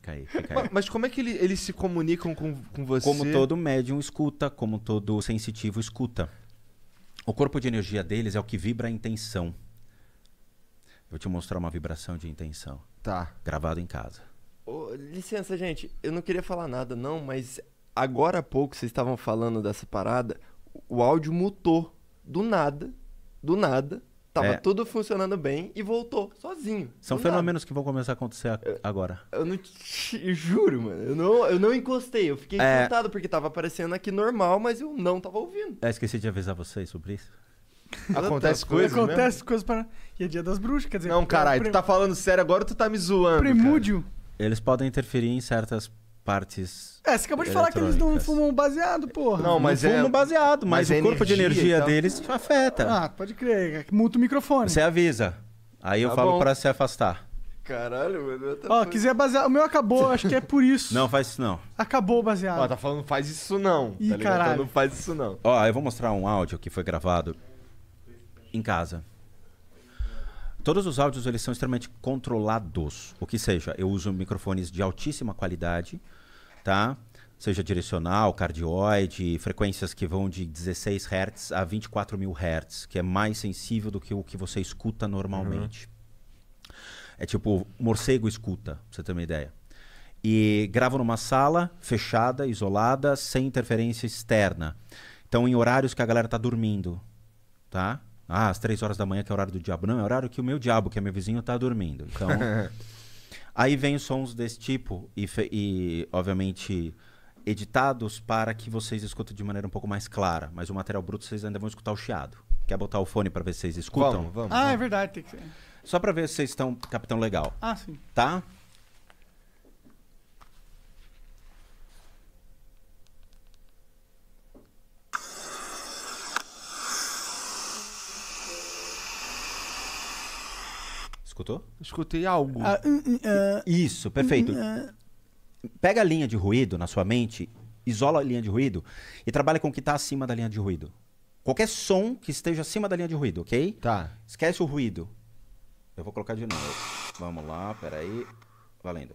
fica aí. Fica aí. Mas como é que ele, eles se comunicam com, com você? Como todo médium escuta, como todo sensitivo escuta. O corpo de energia deles é o que vibra a intenção. Eu vou te mostrar uma vibração de intenção. Tá. Gravado em casa. Oh, licença, gente. Eu não queria falar nada, não, mas agora há pouco vocês estavam falando dessa parada. O áudio mutou. Do nada. Do nada. Tava é. tudo funcionando bem e voltou sozinho. São fenômenos nada. que vão começar a acontecer eu, agora. Eu não te, juro, mano. Eu não, eu não encostei. Eu fiquei é... porque tava aparecendo aqui normal, mas eu não tava ouvindo. É, esqueci de avisar vocês sobre isso. Acontece coisas, Acontece coisas para. E é dia das bruxas, quer dizer. Não, é caralho, tu tá falando sério agora ou tu tá me zoando? primúdio Cara? Eles podem interferir em certas partes. É, você acabou de falar que eles não fumam baseado, porra. Não, mas não é. Fumam baseado, mas, mas o corpo de energia deles afeta. Ah, pode crer. É muta o microfone. Você avisa. Aí eu tá falo para se afastar. Caralho, mano. Tá Ó, oh, quiser basear. O meu acabou, acho que é por isso. Não, faz isso não. Acabou baseado. Ó, tá falando faz isso não. Tá Ih, tá caralho. Então não faz isso não. Ó, eu vou mostrar um áudio que foi gravado em casa. Todos os áudios eles são extremamente controlados. O que seja, eu uso microfones de altíssima qualidade, tá? Seja direcional, cardioide, frequências que vão de 16 Hz a 24 mil Hz, que é mais sensível do que o que você escuta normalmente. Uhum. É tipo, morcego escuta, pra você ter uma ideia. E gravo numa sala fechada, isolada, sem interferência externa. Então, em horários que a galera tá dormindo, tá? Ah, às três horas da manhã, que é o horário do diabo. Não, é o horário que o meu diabo, que é meu vizinho, tá dormindo. Então. aí vem sons desse tipo, e, e obviamente editados para que vocês escutem de maneira um pouco mais clara. Mas o material bruto vocês ainda vão escutar o chiado. Quer botar o fone para ver se vocês escutam? Vamos, vamos. Ah, é vamos. é verdade, tem que ser. Só para ver se vocês estão capitão legal. Ah, sim. Tá? Escutou? Escutei algo. Ah, uh, uh, Isso, hum, perfeito. Uh, Pega a linha de ruído na sua mente, isola a linha de ruído e trabalha com o que está acima da linha de ruído. Qualquer som que esteja acima da linha de ruído, ok? Tá. Esquece o ruído. Eu vou colocar de novo. Vamos lá, peraí. Valendo.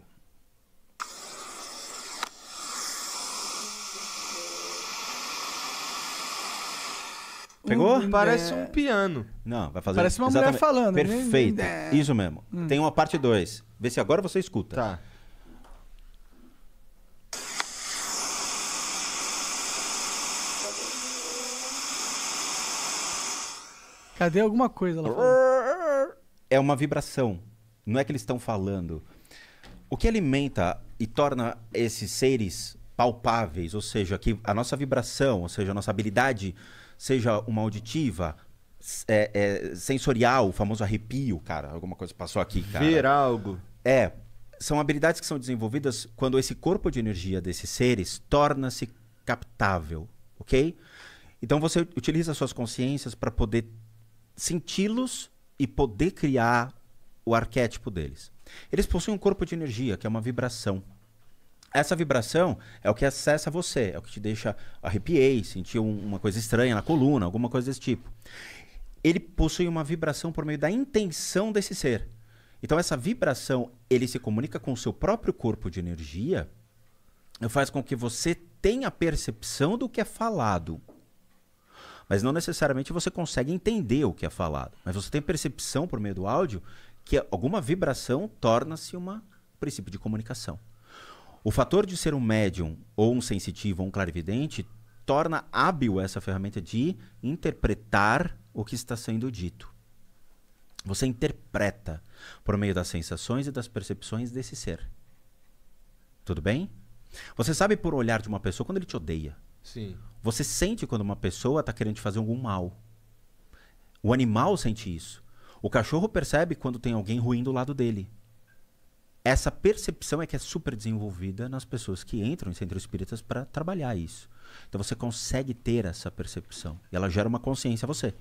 Pegou? Um, Parece é... um piano. Não, vai fazer. Parece uma Exatamente. mulher falando. Né? Perfeito. É... Isso mesmo. Hum. Tem uma parte 2. Vê se agora você escuta. Tá. Cadê alguma coisa lá fora? É uma vibração. Não é que eles estão falando. O que alimenta e torna esses seres palpáveis, ou seja, que a nossa vibração, ou seja, a nossa habilidade, seja uma auditiva, é, é, sensorial, o famoso arrepio, cara, alguma coisa passou aqui, cara. Ver algo. É, são habilidades que são desenvolvidas quando esse corpo de energia desses seres torna-se captável, ok? Então você utiliza suas consciências para poder senti-los e poder criar o arquétipo deles. Eles possuem um corpo de energia, que é uma vibração essa vibração é o que acessa você, é o que te deixa arrepiei, sentir uma coisa estranha na coluna, alguma coisa desse tipo. Ele possui uma vibração por meio da intenção desse ser. Então essa vibração, ele se comunica com o seu próprio corpo de energia, faz com que você tenha percepção do que é falado. Mas não necessariamente você consegue entender o que é falado. Mas você tem percepção por meio do áudio que alguma vibração torna-se um princípio de comunicação. O fator de ser um médium ou um sensitivo ou um clarividente torna hábil essa ferramenta de interpretar o que está sendo dito. Você interpreta por meio das sensações e das percepções desse ser. Tudo bem? Você sabe por olhar de uma pessoa quando ele te odeia. Sim. Você sente quando uma pessoa está querendo te fazer algum mal. O animal sente isso. O cachorro percebe quando tem alguém ruim do lado dele essa percepção é que é super desenvolvida nas pessoas que entram em centros espíritas para trabalhar isso. Então você consegue ter essa percepção. E ela gera uma consciência a você.